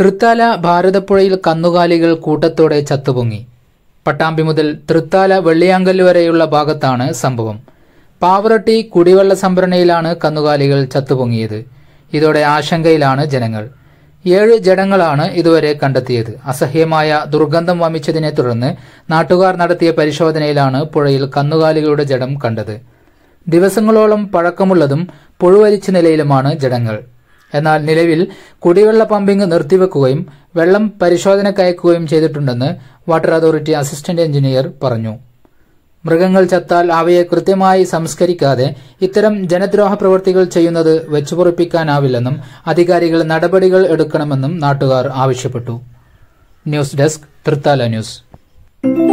തൃത്താല ഭാരതപ്പുഴയിൽ കന്നുകാലികൾ കൂട്ടത്തോടെ ചത്തുപൊങ്ങി പട്ടാമ്പി മുതൽ തൃത്താല വെള്ളിയാങ്കൽ വരെയുള്ള ഭാഗത്താണ് സംഭവം പാവറട്ടി കുടിവെള്ള സംഭരണിയിലാണ് കന്നുകാലികൾ ചത്തുപൊങ്ങിയത് ഇതോടെ ആശങ്കയിലാണ് ജനങ്ങൾ ഏഴ് ജഡങ്ങളാണ് ഇതുവരെ കണ്ടെത്തിയത് അസഹ്യമായ ദുർഗന്ധം വമിച്ചതിനെ തുടർന്ന് നാട്ടുകാർ നടത്തിയ പരിശോധനയിലാണ് പുഴയിൽ കന്നുകാലികളുടെ ജഡം കണ്ടത് ദിവസങ്ങളോളം പഴക്കമുള്ളതും പുഴുവരിച്ച നിലയിലുമാണ് ജഡങ്ങൾ എന്നാൽ നിലവിൽ കുടിവെള്ള പമ്പിംഗ് നിർത്തിവെക്കുകയും വെള്ളം കയക്കുകയും ചെയ്തിട്ടുണ്ടെന്ന് വാട്ടർ അതോറിറ്റി അസിസ്റ്റന്റ് എഞ്ചിനീയർ പറഞ്ഞു മൃഗങ്ങൾ ചത്താൽ അവയെ കൃത്യമായി സംസ്കരിക്കാതെ ഇത്തരം ജനദ്രോഹ പ്രവൃത്തികൾ ചെയ്യുന്നത് വെച്ചുപൊറിപ്പിക്കാനാവില്ലെന്നും അധികാരികൾ നടപടികൾ എടുക്കണമെന്നും നാട്ടുകാർ ആവശ്യപ്പെട്ടു ന്യൂസ് ഡെസ്ക് തൃത്താല ന്യൂസ്